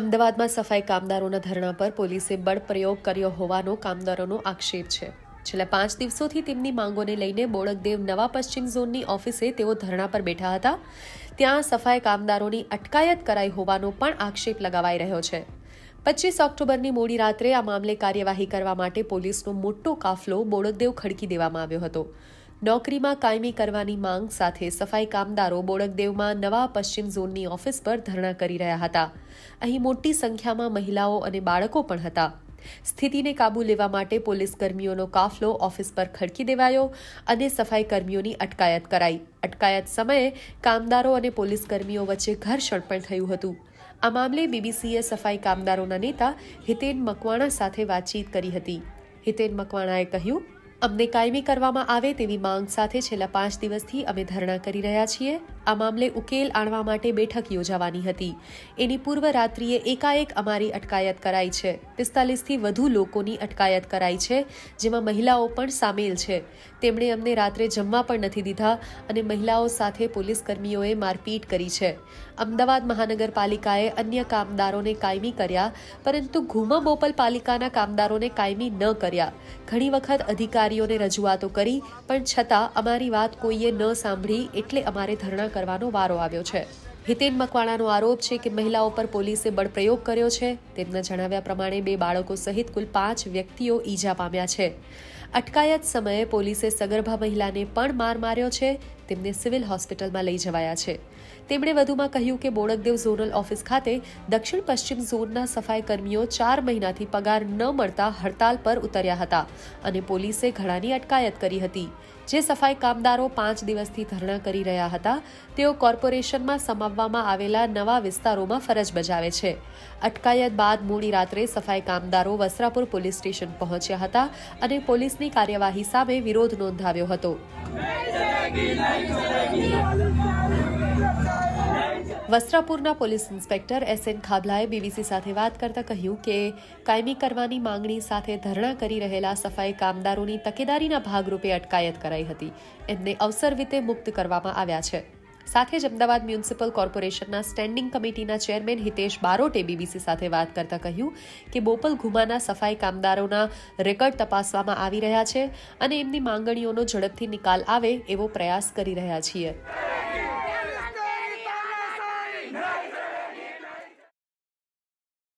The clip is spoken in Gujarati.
અમદાવાદમાં સફાઈ કામદારોના ધરણા પર પોલીસે બળપ્રયોગ કર્યો હોવાનો કામદારોનો આક્ષેપ છે છેલ્લા પાંચ દિવસોથી તેમની માંગોને લઈને બોળકદેવ નવા પશ્ચિમ ઝોનની ઓફિસે તેઓ ધરણા પર બેઠા હતા ત્યાં સફાઈ કામદારોની અટકાયત કરાઈ હોવાનો પણ આક્ષેપ લગાવાઈ રહ્યો છે પચીસ ઓક્ટોબરની મોડી રાત્રે આ મામલે કાર્યવાહી કરવા માટે પોલીસનો મોટો કાફલો બોળકદેવ ખડકી દેવામાં આવ્યો હતો નોકરીમાં કાયમી કરવાની માંગ સાથે સફાઈ કામદારો બોડકદેવમાં નવા પશ્ચિમ ઝોનની ઓફિસ પર ધરણા કરી રહ્યા હતા અહીં મોટી સંખ્યામાં મહિલાઓ અને બાળકો પણ હતા સ્થિતિને કાબૂ લેવા માટે પોલીસ કર્મીઓનો કાફલો ઓફિસ પર ખડકી દેવાયો અને સફાઈ કર્મીઓની અટકાયત કરાઈ અટકાયત સમયે કામદારો અને પોલીસ કર્મીઓ વચ્ચે ઘર્ષણ પણ થયું હતું આ મામલે બીબીસીએ સફાઈ કામદારોના નેતા હિતેન મકવાણા સાથે વાતચીત કરી હતી હિતેન મકવાણાએ કહ્યું અમને કાયમી કરવામાં આવે તેવી માંગ સાથે છેલ્લા પાંચ દિવસથી અમે ધરણા કરી રહ્યા છીએ આ મામલે ઉકેલ આણવા માટે બેઠક યોજાવાની હતી એની પૂર્વ રાત્રિએ એકાએક અમારી અટકાયત કરાઈ છે પિસ્તાલીસથી વધુ લોકોની અટકાયત કરાઈ છે જેમાં મહિલાઓ પણ સામેલ છે તેમણે અમને રાત્રે જમવા પણ નથી દીધા અને મહિલાઓ સાથે પોલીસ કર્મીઓએ મારપીટ કરી છે અમદાવાદ મહાનગરપાલિકાએ અન્ય કામદારોને કાયમી કર્યા પરંતુ ઘુમા બોપલ પાલિકાના કામદારોને કાયમી ન કર્યા ઘણી વખત અધિકારી અધિકારીઓને રજૂઆતો કરી પણ છતાં અમારી વાત કોઈએ ન સાંભળી એટલે અમારે ધરણા કરવાનો વારો આવ્યો છે હિતેન મકવાણાનો આરોપ છે કે મહિલાઓ પર પોલીસે બળપ્રયોગ કર્યો છે તેમના જણાવ્યા પ્રમાણે બે બાળકો સહિત કુલ પાંચ વ્યક્તિઓ ઈજા પામ્યા છે અટકાયત સમયે પોલીસે સગર્ભા મહિલાને પણ માર માર્યો છે તેમને સિવિલ હોસ્પિટલમાં લઈ જવાયા છે તેમણે વધુમાં કહ્યું કે બોડકદેવ ઝોનલ ઓફિસ ખાતે દક્ષિણ પશ્ચિમ ઝોનના સફાઈ કર્મીઓ ચાર મહિનાથી પગાર ન મળતા હડતાલ પર ઉતર્યા હતા અને પોલીસે ઘણાની અટકાયત કરી હતી જે સફાઈ કામદારો પાંચ દિવસથી ધરણા કરી રહ્યા હતા તેઓ કોર્પોરેશનમાં સમાવવામાં આવેલા નવા વિસ્તારોમાં ફરજ બજાવે છે અટકાયત બાદ મોડી રાત્રે સફાઈ કામદારો વસ્ત્રાપુર પોલીસ સ્ટેશન પહોંચ્યા હતા અને પોલીસની કાર્યવાહી સામે વિરોધ નોંધાવ્યો હતો વસ્ત્રાપુરના પોલીસ ઇન્સ્પેક્ટર એસ એન ખાબલાએ બીબીસી સાથે વાત કરતા કહ્યું કે કાયમી કરવાની માંગણી સાથે ધરણા કરી રહેલા સફાઈ કામદારોની તકેદારીના ભાગરૂપે અટકાયત કરાઈ હતી એમને અવસર વિતે મુક્ત કરવામાં આવ્યા છે સાથે જ અમદાવાદ મ્યુનિસિપલ કોર્પોરેશનના સ્ટેન્ડિંગ કમિટીના ચેરમેન હિતેશ બારોટે બીબીસી સાથે વાત કરતા કહ્યું કે બોપલ ઘુમાના સફાઈ કામદારોના રેકર્ડ તપાસવામાં આવી રહ્યા છે અને એમની માંગણીઓનો ઝડપથી નિકાલ આવે એવો પ્રયાસ કરી રહ્યા છીએ